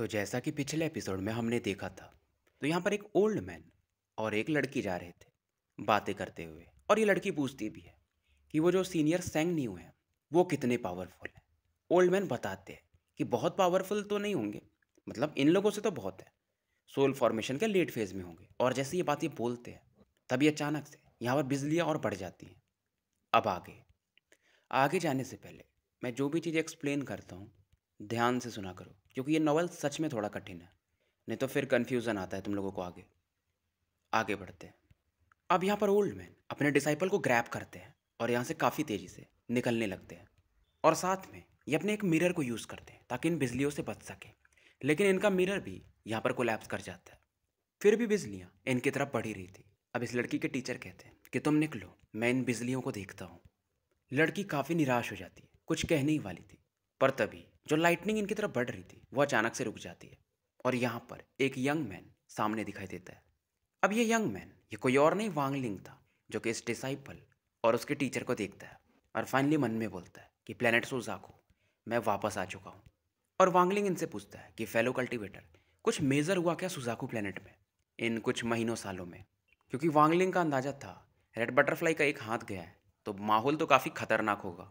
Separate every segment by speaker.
Speaker 1: तो जैसा कि पिछले एपिसोड में हमने देखा था तो यहाँ पर एक ओल्ड मैन और एक लड़की जा रहे थे बातें करते हुए और ये लड़की पूछती भी है कि वो जो सीनियर सैंग न्यू हैं वो कितने पावरफुल हैं ओल्ड मैन बताते हैं कि बहुत पावरफुल तो नहीं होंगे मतलब इन लोगों से तो बहुत है सोल फॉर्मेशन के लेट फेज में होंगे और जैसे ये बात ये बोलते हैं तभी अचानक से यहाँ पर बिजलियाँ और बढ़ जाती हैं अब आगे आगे जाने से पहले मैं जो भी चीज़ एक्सप्लेन करता हूँ ध्यान से सुना करो क्योंकि ये नावल सच में थोड़ा कठिन है नहीं तो फिर कन्फ्यूज़न आता है तुम लोगों को आगे आगे बढ़ते हैं अब यहाँ पर ओल्ड मैन अपने डिसाइपल को ग्रैप करते हैं और यहाँ से काफ़ी तेज़ी से निकलने लगते हैं और साथ में ये अपने एक मिरर को यूज़ करते हैं ताकि इन बिजलियों से बच सकें लेकिन इनका मिरर भी यहाँ पर कोलैप्स कर जाता है फिर भी बिजलियाँ इनकी तरफ बढ़ी रही थी अब इस लड़की के टीचर कहते हैं कि तुम निकलो मैं इन बिजलियों को देखता हूँ लड़की काफ़ी निराश हो जाती है कुछ कहने ही वाली थी पर तभी जो लाइटनिंग इनकी तरफ बढ़ रही थी वह अचानक से रुक जाती है और यहाँ पर एक यंग मैन सामने दिखाई देता है अब ये यंग मैन ये कोई और नहीं वांगलिंग था जो कि इस डिसाइपल और उसके टीचर को देखता है और फाइनली मन में बोलता है कि प्लानट को मैं वापस आ चुका हूँ और वांगलिंग इनसे पूछता है कि फेलो कल्टिवेटर कुछ मेज़र हुआ क्या सुजाकू प्लानट में इन कुछ महीनों सालों में क्योंकि वांगलिंग का अंदाज़ा था रेड बटरफ्लाई का एक हाथ गया है तो माहौल तो काफ़ी खतरनाक होगा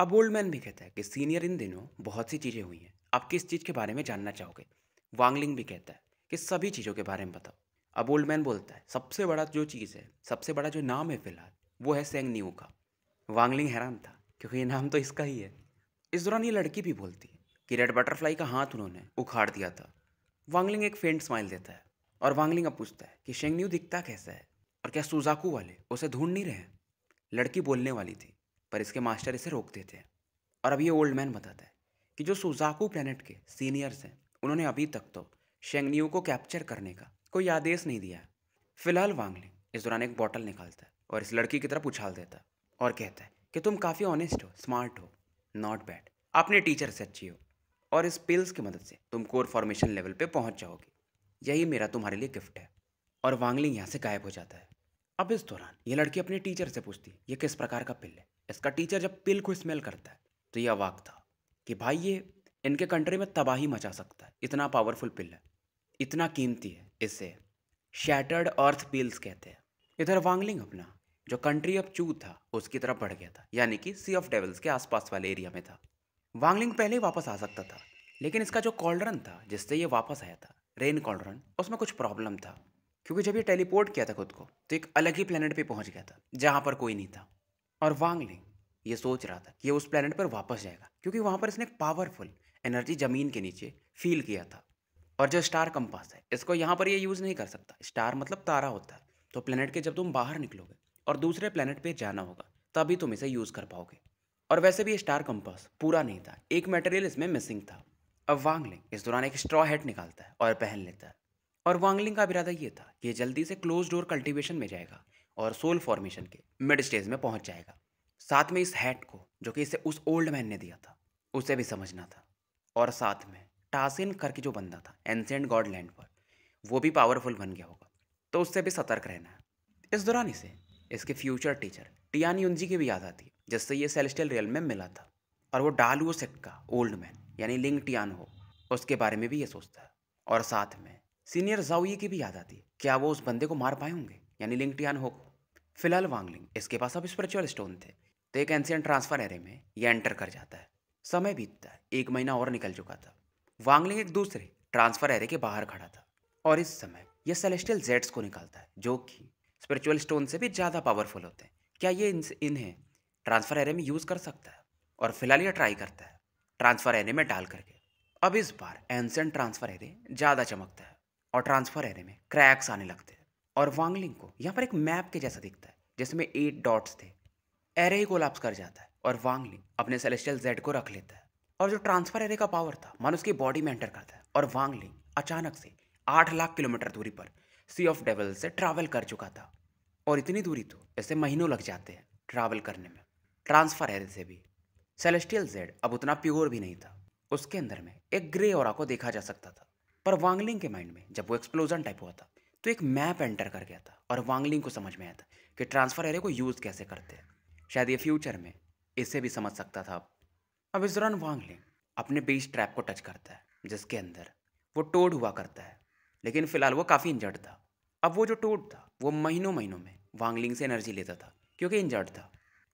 Speaker 1: अब ओल्ड मैन भी कहता है कि सीनियर इन दिनों बहुत सी चीज़ें हुई हैं आप किस चीज़ के बारे में जानना चाहोगे वांगलिंग भी कहता है कि सभी चीज़ों के बारे में बताओ अब ओल्ड मैन बोलता है सबसे बड़ा जो चीज़ है सबसे बड़ा जो नाम है फिलहाल वो है सेंग न्यू का वांगलिंग हैरान था क्योंकि ये नाम तो इसका ही है इस दौरान ये लड़की भी बोलती है कि रेड बटरफ्लाई का हाथ उन्होंने उखाड़ दिया था वांगलिंग एक फेंट स्माइल देता है और वांगलिंग अब पूछता है कि न्यू दिखता कैसा है और क्या सुजाकू वाले उसे ढूंढ नहीं रहे लड़की बोलने वाली थी पर इसके मास्टर इसे रोकते थे और अब ये ओल्ड मैन बताता है कि जो सुजाकू प्लैनेट के सीनियर्स हैं उन्होंने अभी तक तो शेंगनियों को कैप्चर करने का कोई आदेश नहीं दिया फिलहाल वांगलिंग इस दौरान एक बॉटल निकालता है और इस लड़की की तरफ उछाल देता है और कहता है कि तुम काफ़ी ऑनेस्ट हो स्मार्ट हो नॉट बैड अपने टीचर से अच्छी हो और इस पिल्स की मदद से तुम कोर फॉर्मेशन लेवल पे पहुंच जाओगे यही मेरा तुम्हारे लिए गिफ्ट है और वांगलिंग यहाँ से गायब हो जाता है अब इस दौरान ये लड़की अपने टीचर से पूछती है ये किस प्रकार का पिल है इसका टीचर जब पिल को स्मेल करता है तो यह अवाक था कि भाई ये इनके कंट्री में तबाही मचा सकता है इतना पावरफुल पिल है इतना कीमती है इसे शैटर्ड अर्थ पिल्स कहते हैं इधर वांगलिंग अपना जो कंट्री ऑफ चू था उसकी तरफ बढ़ गया था यानी कि सी ऑफ डेवल्स के आसपास वाले एरिया में था वांगलिंग पहले ही वापस आ सकता था लेकिन इसका जो कॉलड्रन था जिससे ये वापस आया था रेन कॉल्ड्रन उसमें कुछ प्रॉब्लम था क्योंकि जब ये टेलीपोर्ट किया था खुद को तो एक अलग ही प्लानट पे पहुंच गया था जहाँ पर कोई नहीं था और वांगलिंग ये सोच रहा था कि ये उस प्लानट पर वापस जाएगा क्योंकि वहाँ पर इसने एक पावरफुल एनर्जी ज़मीन के नीचे फील किया था और जो स्टार कंपास है इसको यहाँ पर ये यूज़ नहीं कर सकता स्टार मतलब तारा होता है तो प्लेनेट के जब तुम बाहर निकलोगे और दूसरे प्लेनेट पे जाना होगा तभी तुम इसे यूज़ कर पाओगे और वैसे भी स्टार कंपास पूरा नहीं था एक मटेरियल इसमें मिसिंग था अब वांगलिंग इस दौरान एक स्ट्रॉ हेड निकालता है और पहन लेता है और वांगलिंग का इरादा ये था कि जल्दी से क्लोज डोर कल्टिवेशन में जाएगा और सोल फॉर्मेशन के मिड स्टेज में पहुंच जाएगा साथ में इस हैट को जो कि इसे उस ओल्ड मैन ने दिया था उसे भी समझना था और साथ में टासिन करके जो बंदा था एंसेंट गॉड लैंड पर वो भी पावरफुल बन गया होगा तो उससे भी सतर्क रहना है इस दौरान इसे इसके फ्यूचर टीचर टियान युनजी की भी याद आती है जिससे ये सेलेस्टियल रियल में मिला था और वो डालू सेक्ट का ओल्ड मैन यानी लिंग टियान हो उसके बारे में भी ये सोचता है और साथ में सीनियर जाऊ की भी याद आती है क्या वो उस बंदे को मार पाए होंगे यानी लिंग टियान हो को फिलहाल वांगलिंग इसके पास अब स्पिरिचुअल स्टोन थे तो एक एंशियंट ट्रांसफर एरे में यह एंटर कर जाता है समय बीतता है एक महीना और निकल चुका था वांगलिंग एक दूसरे ट्रांसफर एरे के बाहर खड़ा था और इस समय यह सेलेस्टियल जेट्स को निकालता है जो कि स्पिरिचुअल स्टोन से भी ज़्यादा पावरफुल होते हैं क्या ये इन्हें ट्रांसफ़र एरे में यूज़ कर सकता है और फिलहाल यह ट्राई करता है ट्रांसफ़र एरे में डाल करके अब इस बार एंसेंट ट्रांसफ़र एरे ज़्यादा चमकता है और ट्रांसफ़र एरे में क्रैक्स आने लगते हैं और वांगलिंग को यहाँ पर एक मैप के जैसा दिखता है जिसमें एट डॉट्स थे एरे ही कोलाप्स कर जाता है और वांगलिंग अपने सेलेस्टियल जेड को रख लेता है और जो ट्रांसफर एरे का पावर था मन उसकी बॉडी में एंटर करता है और वांगलिंग अचानक से आठ लाख किलोमीटर दूरी पर सी ऑफ डेवल से ट्रैवल कर चुका था और इतनी दूरी तो ऐसे महीनों लग जाते हैं ट्रैवल करने में ट्रांसफर एरे से भी सेलेस्टियल जेड अब उतना प्योर भी नहीं था उसके अंदर में एक ग्रे और को देखा जा सकता था पर वांगलिंग के माइंड में जब वो एक्सप्लोजन टाइप हुआ था तो एक मैप एंटर कर गया था और वांगलिंग को समझ में आया था कि ट्रांसफ़र एरे को यूज़ कैसे करते हैं शायद ये फ्यूचर में इसे भी समझ सकता था अब अब इस दौरान वांगलिंग अपने बेस ट्रैप को टच करता है जिसके अंदर वो टोड हुआ करता है लेकिन फ़िलहाल वो काफ़ी इंजर्ड था अब वो जो टोड था वो महीनों महीनों में वांगलिंग से एनर्जी लेता था क्योंकि इंजर्ड था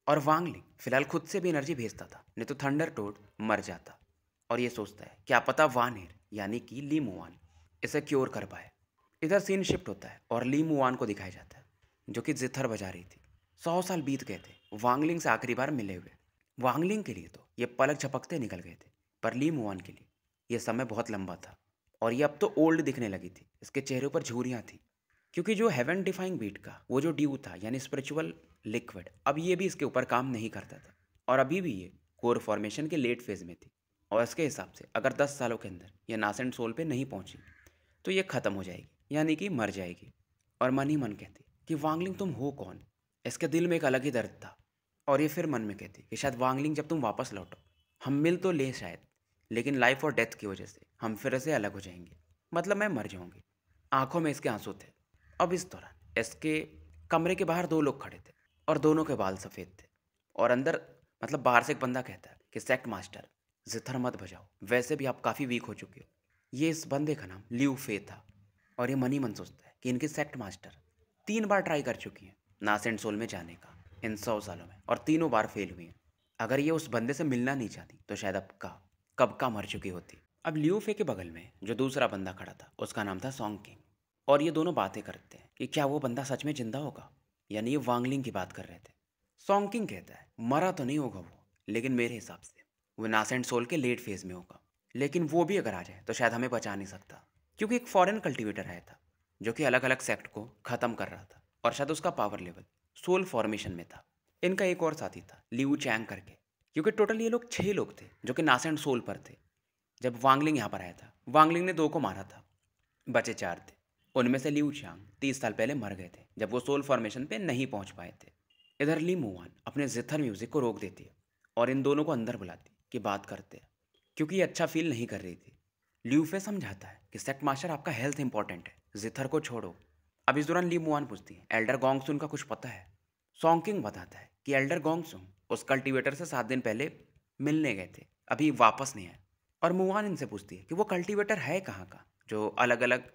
Speaker 1: और वांगलिंग फ़िलहाल खुद से भी एनर्जी भेजता था नहीं तो थंडर टोड मर जाता और ये सोचता है क्या पता वानेर यानी कि लीमोवान इसे क्योर कर पाए इधर सीन शिफ्ट होता है और ली मुआन को दिखाया जाता है जो कि जिथर बजा रही थी सौ साल बीत गए थे वांगलिंग से आखिरी बार मिले हुए वांगलिंग के लिए तो ये पलक झपकते निकल गए थे पर ली मुआन के लिए यह समय बहुत लंबा था और ये अब तो ओल्ड दिखने लगी थी इसके चेहरे पर झूरियाँ थी क्योंकि जो हेवन डिफाइंग बीट का वो जो ड्यू था यानी स्पिरिचुअल लिक्विड अब ये भी इसके ऊपर काम नहीं करता था और अभी भी ये कोर फॉर्मेशन के लेट फेज में थी और इसके हिसाब से अगर दस सालों के अंदर ये नासेंट सोल पे नहीं पहुंची तो ये ख़त्म हो जाएगी यानी कि मर जाएगी और मन ही मन कहती कि वांगलिंग तुम हो कौन इसके दिल में एक अलग ही दर्द था और ये फिर मन में कहती कि शायद वांगलिंग जब तुम वापस लौटो हम मिल तो ले शायद लेकिन लाइफ और डेथ की वजह से हम फिर से अलग हो जाएंगे मतलब मैं मर जाऊँगी आंखों में इसके आंसू थे अब इस दौरान इसके कमरे के बाहर दो लोग खड़े थे और दोनों के बाल सफ़ेद थे और अंदर मतलब बाहर से एक बंदा कहता है कि सेक्ट मास्टर जिथर मत बजाओ वैसे भी आप काफ़ी वीक हो चुके हो ये इस बंदे का नाम ल्यू फे था और ये मन ही मन सोचता है कि इनके सेक्ट मास्टर तीन बार ट्राई कर चुकी हैं नास एंड सोल में जाने का इन सौ सालों में और तीनों बार फेल हुई हैं अगर ये उस बंदे से मिलना नहीं चाहती तो शायद अब का कब का मर चुकी होती अब लियोफे के बगल में जो दूसरा बंदा खड़ा था उसका नाम था सॉन्ग किंग और ये दोनों बातें करते हैं कि क्या वो बंदा सच में जिंदा होगा यानी ये वांगलिंग की बात कर रहे थे सॉन्ग किंग कहता है मरा तो नहीं होगा वो लेकिन मेरे हिसाब से वो नास एंड सोल के लेट फेज में होगा लेकिन वो भी अगर आ जाए तो शायद हमें बचा नहीं सकता क्योंकि एक फॉरेन कल्टीवेटर आया था जो कि अलग अलग सेक्ट को ख़त्म कर रहा था और शायद उसका पावर लेवल सोल फॉर्मेशन में था इनका एक और साथी था लियू चैंग करके क्योंकि टोटल ये लोग छः लोग थे जो कि नासेंट सोल पर थे जब वांगलिंग यहाँ पर आया था वांगलिंग ने दो को मारा था बचे चार थे उनमें से लियू चांग तीस साल पहले मर गए थे जब वो सोल फॉर्मेशन पे नहीं पहुंच पाए थे इधर ली मोहन अपने जिथर म्यूजिक को रोक देती है और इन दोनों को अंदर बुलाती कि बात करते हैं क्योंकि ये अच्छा फील नहीं कर रही थी ल्यूफे समझाता है कि सेट मास्टर आपका हेल्थ इंपॉर्टेंट है जिथर को छोड़ो अब इस दौरान ली मुआन पूछती है एल्डर सुन का कुछ पता है सॉन्किंग बताता है कि एल्डर सुन उस कल्टिवेटर से सात दिन पहले मिलने गए थे अभी वापस नहीं आए और मुआन इनसे पूछती है कि वो कल्टीवेटर है कहाँ का जो अलग अलग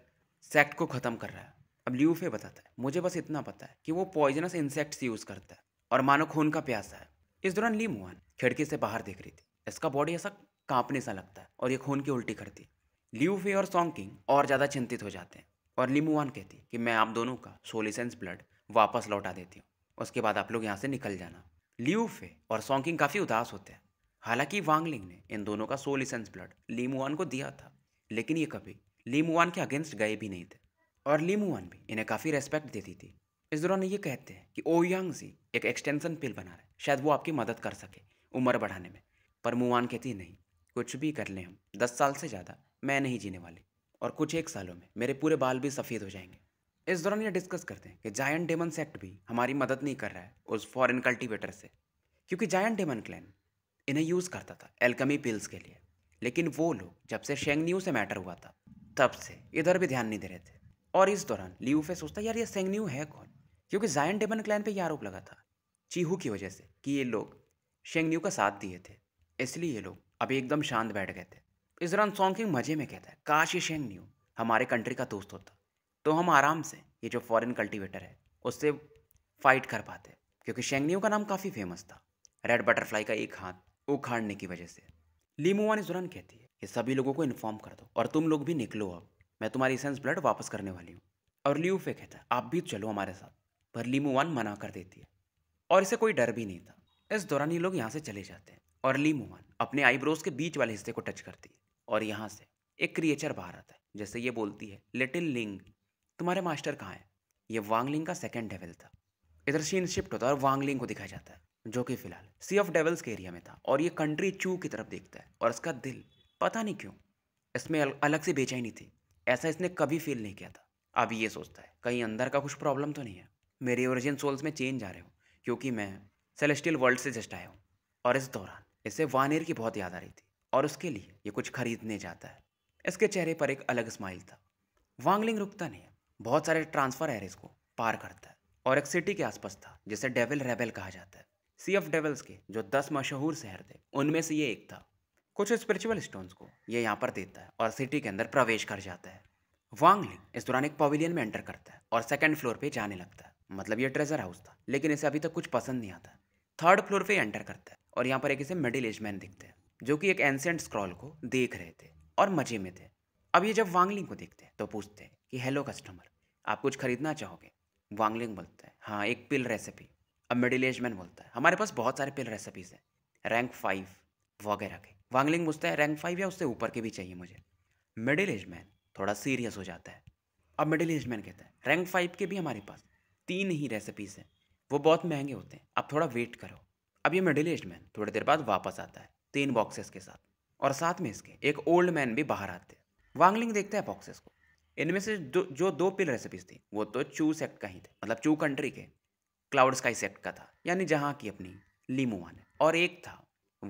Speaker 1: सेक्ट को ख़त्म कर रहा है अब ल्यूफे बताता है मुझे बस इतना पता है कि वो पॉइजनस इंसेक्ट्स यूज़ करता है और मानो खून का प्यासा है इस दौरान ली मुआन खिड़की से बाहर देख रही थी इसका बॉडी ऐसा कांपने सा लगता है और ये खून की उल्टी करती लियू फे और सॉन्ग किंग और ज़्यादा चिंतित हो जाते हैं और लिमुआन कहती कि मैं आप दोनों का सोलिसेंस ब्लड वापस लौटा देती हूँ उसके बाद आप लोग यहाँ से निकल जाना लियू फे और किंग काफ़ी उदास होते हैं हालांकि वांगलिंग ने इन दोनों का सोलिसेंस ब्लड लीमुआन को दिया था लेकिन ये कभी लीमुआन के अगेंस्ट गए भी नहीं थे और लीमुआन भी इन्हें काफ़ी रेस्पेक्ट देती थी इस दौरान ये कहते हैं कि ओयांग oh जी एक एक्सटेंशन पिल बना रहे शायद वो आपकी मदद कर सके उम्र बढ़ाने में पर मुआन कहती नहीं कुछ भी कर लें हम दस साल से ज़्यादा मैं नहीं जीने वाली और कुछ एक सालों में मेरे पूरे बाल भी सफ़ेद हो जाएंगे इस दौरान ये डिस्कस करते हैं कि जायंट डेमन सेक्ट भी हमारी मदद नहीं कर रहा है उस फॉरेन कल्टीवेटर से क्योंकि जायंट डेमन क्लैन इन्हें यूज़ करता था एल्कमी पिल्स के लिए लेकिन वो लोग जब से न्यू से मैटर हुआ था तब से इधर भी ध्यान नहीं दे रहे थे और इस दौरान लियूफे सोचता यार ये न्यू है कौन क्योंकि जायन डेमन क्लैन पर यह आरोप लगा था चीहू की वजह से कि ये लोग न्यू का साथ दिए थे इसलिए ये लोग अभी एकदम शांत बैठ गए थे इस दौरान सॉन्ग किंग मजे में कहता है काश ये शेंग न्यू हमारे कंट्री का दोस्त होता तो हम आराम से ये जो फॉरेन कल्टीवेटर है उससे फाइट कर पाते क्योंकि शेंगन्यू का नाम काफ़ी फेमस था रेड बटरफ्लाई का एक हाथ उखाड़ने की वजह से लीमुआ ने जुरान कहती है कि सभी लोगों को इन्फॉर्म कर दो और तुम लोग भी निकलो अब मैं तुम्हारी सेंस ब्लड वापस करने वाली हूँ और लियू फे कहता है आप भी चलो हमारे साथ पर लीमुआन मना कर देती है और इसे कोई डर भी नहीं था इस दौरान ये लोग यहाँ से चले जाते हैं ली मूवमेंट अपने आईब्रोज के बीच वाले हिस्से को टच करती है और यहाँ से एक क्रिएचर बाहर आता है जैसे ये बोलती है लिटिल लिंग तुम्हारे मास्टर कहाँ है ये वांगलिंग का सेकेंड डेवल था इधर सीन शिफ्ट होता है और वांगलिंग को दिखाया जाता है जो कि फिलहाल सी ऑफ डेवल्स के एरिया में था और ये कंट्री चू की तरफ देखता है और इसका दिल पता नहीं क्यों इसमें अलग से बेचैनी थी ऐसा इसने कभी फील नहीं किया था अब ये सोचता है कहीं अंदर का कुछ प्रॉब्लम तो नहीं है मेरे ओरिजिन सोल्स में चेंज आ रहे हो क्योंकि मैं सेलेस्टियल वर्ल्ड से जस्ट आया हूँ और इस दौरान इसे वानेर की बहुत याद आ रही थी और उसके लिए ये कुछ खरीदने जाता है इसके चेहरे पर एक अलग स्माइल था वांगलिंग रुकता नहीं बहुत सारे ट्रांसफर एरिस को पार करता है और एक सिटी के आसपास था जिसे डेविल रेबेल कहा जाता है सी ऑफ डेवल्स के जो दस मशहूर शहर थे उनमें से ये एक था कुछ स्पिरिचुअल स्टोन्स को ये यहाँ पर देता है और सिटी के अंदर प्रवेश कर जाता है वांगलिंग इस दौरान एक पवेलियन में एंटर करता है और सेकंड फ्लोर पे जाने लगता है मतलब ये ट्रेजर हाउस था लेकिन इसे अभी तक कुछ पसंद नहीं आता थर्ड फ्लोर पे एंटर करता है और यहाँ पर एक इसे मिडिल एज मैन दिखते हैं जो कि एक एंसेंट स्क्रॉल को देख रहे थे और मजे में थे अब ये जब वांगलिंग को देखते हैं तो पूछते हैं कि हेलो कस्टमर आप कुछ खरीदना चाहोगे वांगलिंग बोलता है हाँ एक पिल रेसिपी अब मिडिल एज मैन बोलता है हमारे पास बहुत सारे पिल रेसिपीज़ हैं रैंक फाइव वगैरह के वांगलिंग पूछता है रैंक फाइव या उससे ऊपर के भी चाहिए मुझे मिडिल एज मैन थोड़ा सीरियस हो जाता है अब मिडिल एज मैन कहता है रैंक फाइव के भी हमारे पास तीन ही रेसिपीज़ हैं वो बहुत महंगे होते हैं आप थोड़ा वेट करो अब ये मिडिल एज मैन थोड़ी देर बाद वापस आता है तीन बॉक्सेस के साथ और साथ में इसके एक ओल्ड मैन भी बाहर आते हैं वांगलिंग देखता है बॉक्सेस को इनमें से जो जो दो पिल रेसिपीज थी वो तो चू सेक्ट का ही थे मतलब चू कंट्री के क्लाउड स्काई सेक्ट का था यानी जहाँ की अपनी लीमुआन है और एक था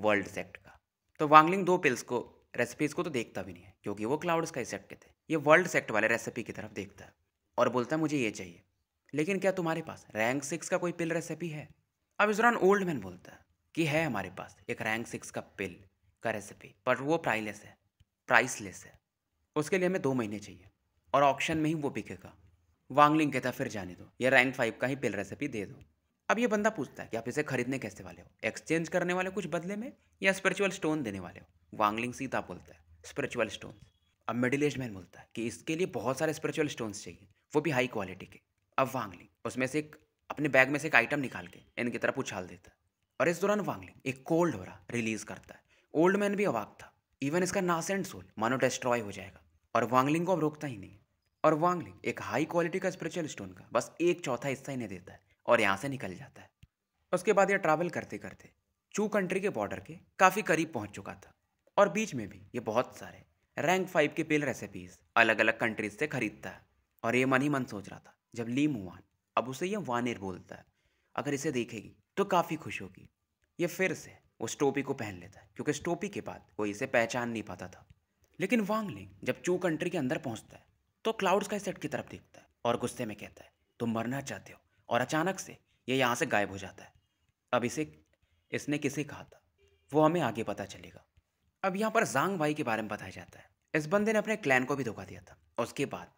Speaker 1: वर्ल्ड सेक्ट का तो वांगलिंग दो पिल्स को रेसिपीज को तो देखता भी नहीं है क्योंकि वो क्लाउड स्काई सेक्ट के थे ये वर्ल्ड सेक्ट वाले रेसिपी की तरफ देखता है और बोलता है मुझे ये चाहिए लेकिन क्या तुम्हारे पास रैंक सिक्स का कोई पिल रेसिपी है अब इस दौरान ओल्ड मैन बोलता है कि है हमारे पास एक रैंक सिक्स का पिल का रेसिपी पर वो प्राइलेस है प्राइसलेस है उसके लिए हमें दो महीने चाहिए और ऑप्शन में ही वो बिकेगा वांगलिंग कहता फिर जाने दो या रैंक फाइव का ही पिल रेसिपी दे दो अब ये बंदा पूछता है कि आप इसे खरीदने कैसे वाले हो एक्सचेंज करने वाले कुछ बदले में या स्पिरिचुअल स्टोन देने वाले हो वांगलिंग सीधा बोलता है स्पिरिचुअल स्टोन अब मिडिल एज मैन बोलता है कि इसके लिए बहुत सारे स्पिरिचुअल स्टोन्स चाहिए वो भी हाई क्वालिटी के अब वांगलिंग उसमें से एक अपने बैग में से एक आइटम निकाल के इनकी तरफ उछाल देता है और इस दौरान वांगलिंग एक कोल्ड हो रहा रिलीज करता है ओल्ड मैन भी अवाक था इवन इसका नासेंट सोल मानो डिस्ट्रॉय हो जाएगा और वांगलिंग को अब रोकता ही नहीं और वांगलिंग एक हाई क्वालिटी का स्पिरिचुअल स्टोन का बस एक चौथा हिस्सा इन्हें देता है और यहाँ से निकल जाता है उसके बाद यह ट्रैवल करते करते चू कंट्री के बॉर्डर के काफ़ी करीब पहुँच चुका था और बीच में भी ये बहुत सारे रैंक फाइव के पेल रेसिपीज अलग अलग कंट्रीज से खरीदता है और ये मन ही मन सोच रहा था जब ली मुआन अब उसे यह वानिर बोलता है अगर इसे देखेगी तो काफ़ी खुश होगी ये फिर से उस टोपी को पहन लेता है क्योंकि टोपी के बाद कोई इसे पहचान नहीं पाता था लेकिन वांगलिंग जब चू कंट्री के अंदर पहुंचता है तो क्लाउड्स का सेट की तरफ देखता है और गुस्से में कहता है तुम मरना चाहते हो और अचानक से ये यहाँ से गायब हो जाता है अब इसे इसने किसे कहा था वो हमें आगे पता चलेगा अब यहाँ पर जांग भाई के बारे में बताया जाता है इस बंदे ने अपने क्लैन को भी धोखा दिया था उसके बाद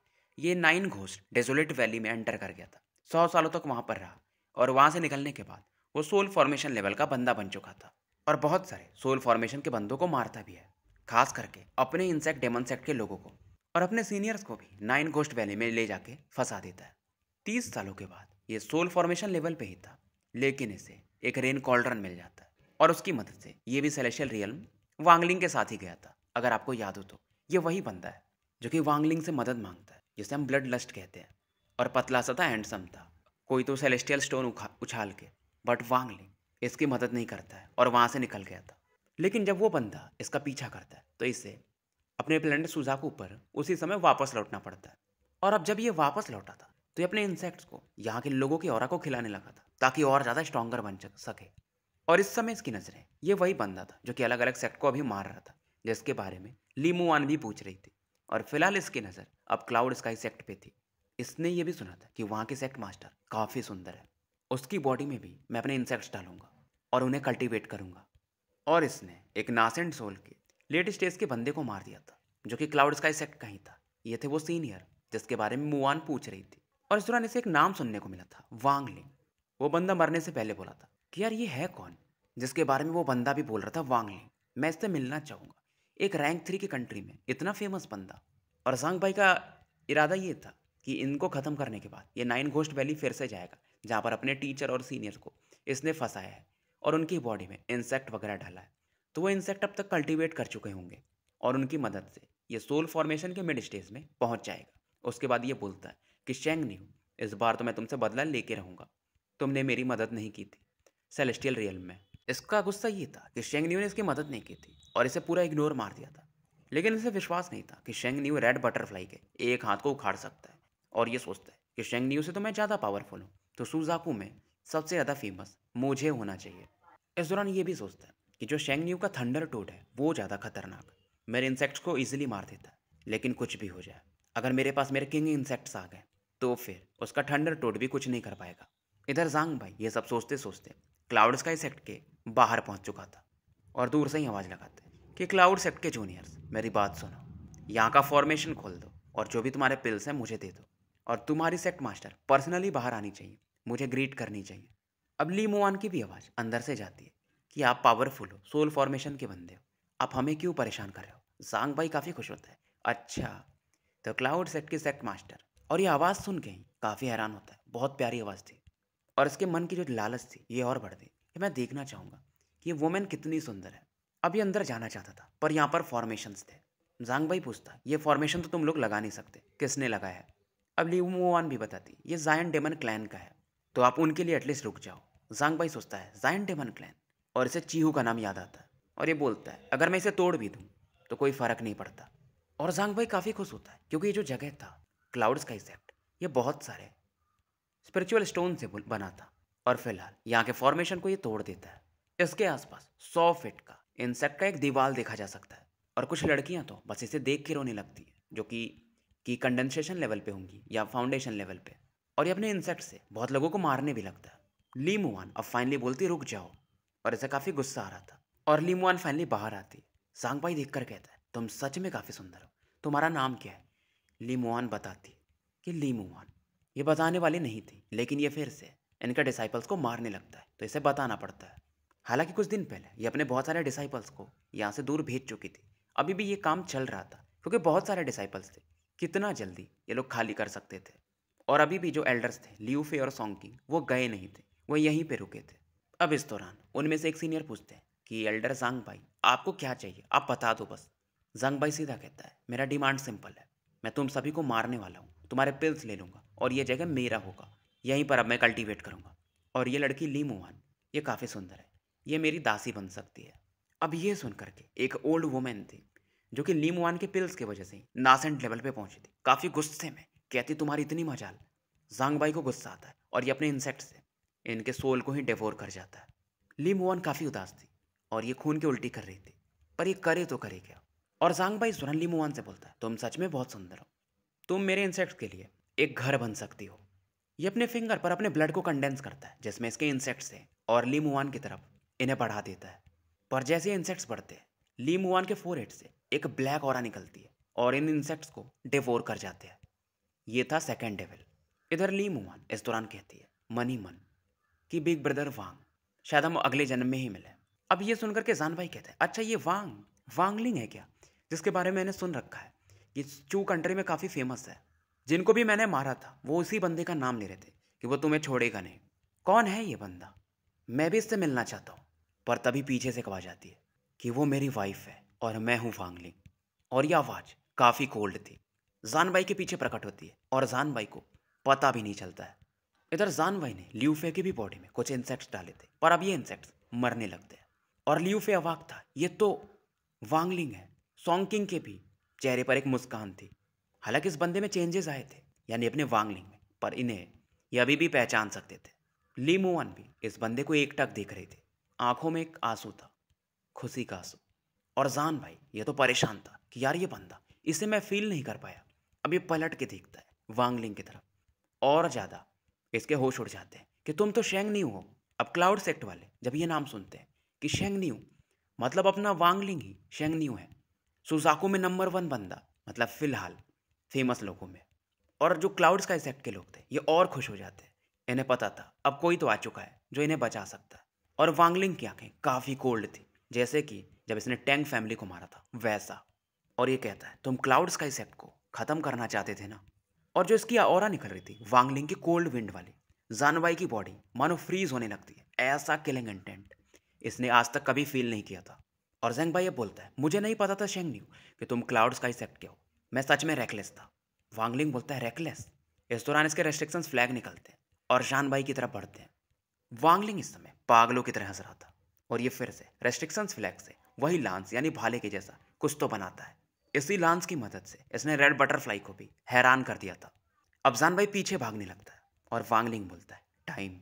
Speaker 1: ये नाइन घोस्ट डेजोलेट वैली में एंटर कर गया था सौ सालों तक वहाँ पर रहा और वहाँ से निकलने के बाद वो सोल फॉर्मेशन लेवल का बंदा बन चुका था और बहुत सारे सोल फॉर्मेशन के बंदों को मारता भी है खास करके अपने इंसेक्ट डेमनसेक्ट के लोगों को और अपने सीनियर्स को भी नाइन गोस्ट वैली में ले जाके फंसा देता है तीस सालों के बाद ये सोल फॉर्मेशन लेवल पे ही था लेकिन इसे एक रेन कॉल्ड्रन मिल जाता है और उसकी मदद से ये भी सेलेशियल रियल वांगलिंग के साथ ही गया था अगर आपको याद हो तो ये वही बंदा है जो कि वांगलिंग से मदद मांगता है जिसे हम ब्लड लस्ट कहते हैं और पतला सा था हैंडसम था कोई तो सेलेस्टियल स्टोन उछाल के बट वांग इसकी मदद नहीं करता है और वहाँ से निकल गया था लेकिन जब वो बंदा इसका पीछा करता है तो इसे अपने प्लेनेट सुजा के ऊपर उसी समय वापस लौटना पड़ता है और अब जब ये वापस लौटा था तो ये अपने इंसेक्ट्स को यहाँ के लोगों की और को खिलाने लगा था ताकि और ज़्यादा स्ट्रॉगर बन सके और इस समय इसकी नज़रें ये वही बंदा था जो कि अलग अलग सेक्ट को अभी मार रहा था जिसके बारे में लीमुआन भी पूछ रही थी और फिलहाल इसकी नज़र अब क्लाउड स्काई सेक्ट पे थी इसने ये भी सुना था कि वहाँ के सेक्ट मास्टर काफ़ी सुंदर है उसकी बॉडी में भी मैं अपने इंसेक्ट्स डालूंगा और उन्हें कल्टीवेट करूंगा और इसने एक नासेंट सोल के लेट स्टेज के बंदे को मार दिया था जो कि क्लाउड स्काई सेक्ट का ही था ये थे वो सीनियर जिसके बारे में मुआन पूछ रही थी और इस दौरान इसे एक नाम सुनने को मिला था वांगलिंग वो बंदा मरने से पहले बोला था कि यार ये है कौन जिसके बारे में वो बंदा भी बोल रहा था वांगलिंग मैं इससे मिलना चाहूँगा एक रैंक थ्री की कंट्री में इतना फेमस बंदा और सांग भाई का इरादा ये था कि इनको ख़त्म करने के बाद ये नाइन घोस्ट वैली फिर से जाएगा जहाँ पर अपने टीचर और सीनियर को इसने फंसाया है और उनकी बॉडी में इंसेक्ट वगैरह डाला है तो वो इंसेक्ट अब तक कल्टिवेट कर चुके होंगे और उनकी मदद से ये सोल फॉर्मेशन के मिड स्टेज में पहुंच जाएगा उसके बाद ये बोलता है कि शेंग न्यू इस बार तो मैं तुमसे बदला लेके रहूँगा तुमने मेरी मदद नहीं की थी सेलेस्टियल रियल में इसका गुस्सा ये था कि शेंग न्यू ने इसकी मदद नहीं की थी और इसे पूरा इग्नोर मार दिया था लेकिन इसे विश्वास नहीं था कि शेंग न्यू रेड बटरफ्लाई के एक हाथ को उखाड़ सकता है और ये सोचता है कि शेंगनियो से तो मैं ज़्यादा पावरफुल हूँ तो सुजाकू में सबसे ज़्यादा फेमस मुझे होना चाहिए इस दौरान ये भी सोचता है कि जो शेंगन्यू का थंडर टोट है वो ज़्यादा खतरनाक मेरे इंसेक्ट्स को ईजिली मार देता है लेकिन कुछ भी हो जाए अगर मेरे पास मेरे किंग इंसेक्ट्स आ गए तो फिर उसका थंडर टोट भी कुछ नहीं कर पाएगा इधर जांग भाई ये सब सोचते सोचते क्लाउड स्काई सेक्ट के बाहर पहुंच चुका था और दूर से ही आवाज़ लगाते कि क्लाउड सेक्ट के जूनियर्स मेरी बात सुनो यहाँ का फॉर्मेशन खोल दो और जो भी तुम्हारे पिल्स हैं मुझे दे दो और तुम्हारी सेक्ट मास्टर पर्सनली बाहर आनी चाहिए मुझे ग्रीट करनी चाहिए अब ली मोवान की भी आवाज़ अंदर से जाती है कि आप पावरफुल हो सोल फॉर्मेशन के बंदे हो आप हमें क्यों परेशान कर रहे हो जांग भाई काफ़ी खुश होता है अच्छा तो क्लाउड सेक्ट की सेक्ट मास्टर और ये आवाज़ सुन के ही काफ़ी हैरान होता है बहुत प्यारी आवाज़ थी और इसके मन की जो लालच थी ये और बढ़ गई कि मैं देखना चाहूँगा कि ये वुमेन कितनी सुंदर है अब ये अंदर जाना चाहता था पर यहाँ पर फॉर्मेशंस थे जांग भाई पूछता ये फॉर्मेशन तो तुम लोग लगा नहीं सकते किसने लगाया है अब लिमोवान भी बताती ये जायन डेमन क्लैन का है तो आप उनके लिए एटलीस्ट रुक जाओ जांग भाई सोचता है जायन डेमन क्लैन और इसे चीहू का नाम याद आता है और ये बोलता है अगर मैं इसे तोड़ भी दूँ तो कोई फ़र्क नहीं पड़ता और जांग भाई काफ़ी खुश होता है क्योंकि ये जो जगह था क्लाउड्स का इफेक्ट ये बहुत सारे स्पिरिचुअल स्टोन से बना था और फिलहाल यहाँ के फॉर्मेशन को ये तोड़ देता है इसके आसपास सौ फिट का इंसेक्ट का एक दीवार देखा जा सकता है और कुछ लड़कियाँ तो बस इसे देख के रोने लगती है जो कि कि कंडेंसेशन लेवल पे होंगी या फाउंडेशन लेवल पे और ये अपने इंसेक्ट से बहुत लोगों को मारने भी लगता ली मुआन अब फाइनली बोलती रुक जाओ और ऐसा काफ़ी गुस्सा आ रहा था और ली मुआन फाइनली बाहर आती सांग भाई देख कहता है तुम सच में काफ़ी सुंदर हो तुम्हारा नाम क्या है ली मुआन बताती कि ली मुआन ये बताने वाली नहीं थी लेकिन ये फिर से इनका डिसाइपल्स को मारने लगता है तो इसे बताना पड़ता है हालांकि कुछ दिन पहले ये अपने बहुत सारे डिसाइपल्स को यहाँ से दूर भेज चुकी थी अभी भी ये काम चल रहा था क्योंकि बहुत सारे डिसाइपल्स थे कितना जल्दी ये लोग खाली कर सकते थे और अभी भी जो एल्डर्स थे लियूफे और सोंगकिंग वो गए नहीं थे वो यहीं पे रुके थे अब इस दौरान उनमें से एक सीनियर पूछते हैं कि एल्डर जंग भाई आपको क्या चाहिए आप बता दो बस जंग भाई सीधा कहता है मेरा डिमांड सिंपल है मैं तुम सभी को मारने वाला हूँ तुम्हारे पिल्स ले लूँगा और ये जगह मेरा होगा यहीं पर अब मैं कल्टीवेट करूँगा और ये लड़की ली मोहन ये काफ़ी सुंदर है ये मेरी दासी बन सकती है अब ये सुन करके एक ओल्ड वुमेन थी जो कि लीम वन के पिल्स की वजह से नासेंट लेवल पे पहुंची थी काफ़ी गुस्से में कहती तुम्हारी इतनी मजाल जांग बाई को गुस्सा आता है और ये अपने इंसेक्ट से इनके सोल को ही डेफोर कर जाता है लीम वन काफ़ी उदास थी और ये खून की उल्टी कर रही थी पर ये करे तो करे क्या और जांग बाई सुरन लीम वन से बोलता है तुम सच में बहुत सुंदर हो तुम मेरे इंसेक्ट के लिए एक घर बन सकती हो ये अपने फिंगर पर अपने ब्लड को कंडेंस करता है जिसमें इसके इंसेक्ट्स हैं और लीमुआन की तरफ इन्हें बढ़ा देता है पर जैसे इंसेक्ट्स बढ़ते हैं लीमुआन के फोर से एक ब्लैक और निकलती है और इन इंसेक्ट्स को डिवोर कर जाते हैं ये था सेकेंड डेविल इधर ली मुआन इस दौरान कहती है मनी मन कि बिग ब्रदर वांग शायद हम अगले जन्म में ही मिले अब ये सुनकर के जान भाई कहते हैं अच्छा ये वांग वांगलिंग है क्या जिसके बारे में मैंने सुन रखा है ये चू कंट्री में काफ़ी फेमस है जिनको भी मैंने मारा था वो उसी बंदे का नाम ले रहे थे कि वो तुम्हें छोड़ेगा नहीं कौन है ये बंदा मैं भी इससे मिलना चाहता हूँ पर तभी पीछे से कहा जाती है कि वो मेरी वाइफ है और मैं हूँ वांगलिंग और यह आवाज़ काफ़ी कोल्ड थी जान भाई के पीछे प्रकट होती है और जान भाई को पता भी नहीं चलता है इधर जान भाई ने लियूफे की भी बॉडी में कुछ इंसेक्ट्स डाले थे पर अब ये इंसेक्ट्स मरने लगते हैं और लियूफे अवाक था ये तो वांगलिंग है सॉन्गकिंग के भी चेहरे पर एक मुस्कान थी हालांकि इस बंदे में चेंजेस आए थे यानी अपने वांगलिंग में पर इन्हें ये अभी भी पहचान सकते थे लीमोवन भी इस बंदे को एकटक देख रहे थे आंखों में एक आंसू था खुशी का आंसू और जान भाई ये तो परेशान था कि यार ये बंदा इसे मैं फील नहीं कर पाया अब ये पलट के देखता है वांगलिंग की तरफ और ज़्यादा इसके होश उड़ जाते हैं कि तुम तो शेंग नहीं हो अब क्लाउड सेक्ट वाले जब ये नाम सुनते हैं कि शेंग नहीं हूँ मतलब अपना वांगलिंग ही शेंग नहीं हूँ है सुजाको में नंबर वन बंदा मतलब फ़िलहाल फेमस लोगों में और जो क्लाउड्स का सेक्ट के लोग थे ये और खुश हो जाते हैं इन्हें पता था अब कोई तो आ चुका है जो इन्हें बचा सकता है और वांगलिंग की आँखें काफ़ी कोल्ड थी जैसे कि जब इसने टैंग फैमिली को मारा था वैसा और ये कहता है तुम क्लाउड स्काई सेट को ख़त्म करना चाहते थे ना और जो इसकी और निकल रही थी वांगलिंग की कोल्ड विंड वाली जानवाई की बॉडी मानो फ्रीज होने लगती है ऐसा किलिंग इंटेंट इसने आज तक कभी फील नहीं किया था और जेंग भाई ये बोलता है मुझे नहीं पता था शेंग न्यू कि तुम क्लाउड स्काई सेट के हो मैं सच में रेकलेस था वांगलिंग बोलता है रेकलेस इस दौरान इसके रेस्ट्रिक्शंस फ्लैग निकलते हैं और जान भाई की तरफ बढ़ते हैं वांगलिंग इस समय पागलों की तरह हंस रहा था और ये फिर से रेस्ट्रिक्शंस फ्लैग से वही लांस यानी भाले के जैसा कुछ तो बनाता है इसी लांस की मदद से इसने रेड बटरफ्लाई को भी हैरान कर दिया था अब जानबाई पीछे भागने लगता है और वांगलिंग बोलता है टाइम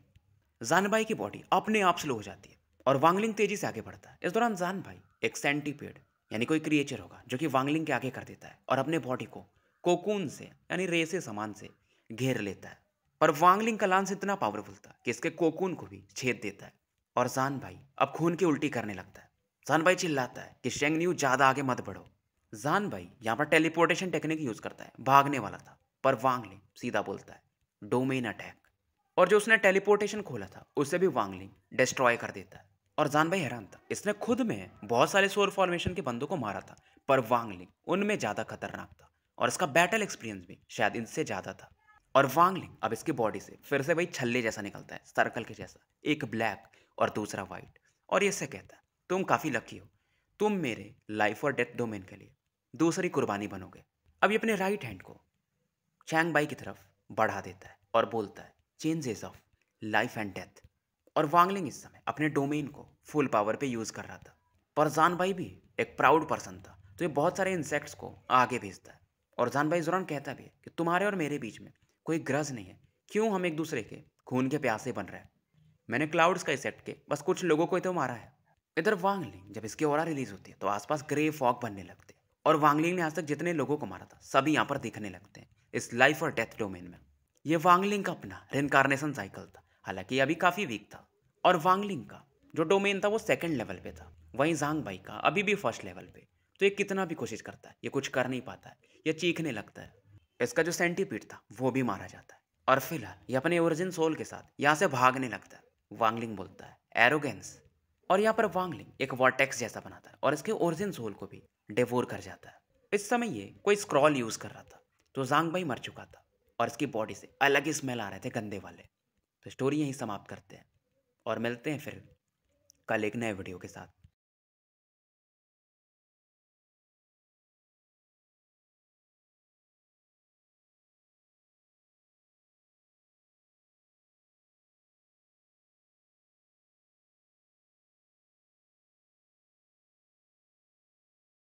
Speaker 1: जानबाई की बॉडी अपने आप स्लो हो जाती है और वांगलिंग तेजी से आगे बढ़ता है इस दौरान जानबाई एक सेंटीपेड यानी कोई क्रिएचर होगा जो कि वांगलिंग के आगे कर देता है और अपने बॉडी को कोकून से यानी रेसे सामान से घेर लेता है पर वांगलिंग का लांस इतना पावरफुल था कि इसके कोकून को भी छेद देता है और जान भाई अब खून की उल्टी करने लगता है जान भाई चिल्लाता है कि शेंग न्यू ज़्यादा आगे मत बढ़ो जान भाई यहाँ पर टेलीपोर्टेशन टेक्निक यूज़ करता है भागने वाला था पर वांगलिंग सीधा बोलता है डोमेन अटैक और जो उसने टेलीपोर्टेशन खोला था उसे भी वांगलिंग डिस्ट्रॉय कर देता है और जान भाई हैरान था इसने खुद में बहुत सारे सोर फॉर्मेशन के बंदों को मारा था पर वांगलिंग उनमें ज़्यादा खतरनाक था और इसका बैटल एक्सपीरियंस भी शायद इनसे ज़्यादा था और वांगलिंग अब इसकी बॉडी से फिर से भाई छल्ले जैसा निकलता है सर्कल के जैसा एक ब्लैक और दूसरा व्हाइट और ये से कहता है तुम काफ़ी लकी हो तुम मेरे लाइफ और डेथ डोमेन के लिए दूसरी कुर्बानी बनोगे अब ये अपने राइट हैंड को चैंग बाई की तरफ बढ़ा देता है और बोलता है changes of life and death और वांगलिंग इस समय अपने डोमेन को फुल पावर पे यूज़ कर रहा था पर जान भाई भी एक प्राउड पर्सन था तो ये बहुत सारे इंसेक्ट्स को आगे भेजता है और जान भाई जुरान कहता भी है कि तुम्हारे और मेरे बीच में कोई ग्रज नहीं है क्यों हम एक दूसरे के खून के प्यासे बन रहे हैं मैंने क्लाउड्स का इसेक्ट के बस कुछ लोगों को ही तो मारा है इधर वांगलिंग जब इसकी ओरा रिलीज होती है तो आसपास ग्रे फॉग बनने लगते हैं और वांगलिंग ने आज तक जितने लोगों को मारा था सभी यहाँ पर दिखने लगते हैं इस लाइफ और डेथ डोमेन में ये वांगलिंग का अपना रिनकारनेशन साइकिल था हालांकि अभी काफ़ी वीक था और वांगलिंग का जो डोमेन था वो सेकेंड लेवल पे था वहीं जांग बाई का अभी भी फर्स्ट लेवल पे तो ये कितना भी कोशिश करता है ये कुछ कर नहीं पाता है ये चीखने लगता है इसका जो सेंटीपीड था वो भी मारा जाता है और फिलहाल ये अपने ओरिजिन सोल के साथ यहाँ से भागने लगता है वांगलिंग बोलता है एरोगेंस और यहाँ पर वांगलिंग एक वॉटेक्स जैसा बनाता है और इसके ओरिजिन सोल को भी डेवोर कर जाता है इस समय ये कोई स्क्रॉल यूज़ कर रहा था तो जांग भाई मर चुका था और इसकी बॉडी से अलग ही स्मेल आ रहे थे गंदे वाले तो स्टोरी यहीं समाप्त करते हैं और मिलते हैं फिर कल एक नए वीडियो के साथ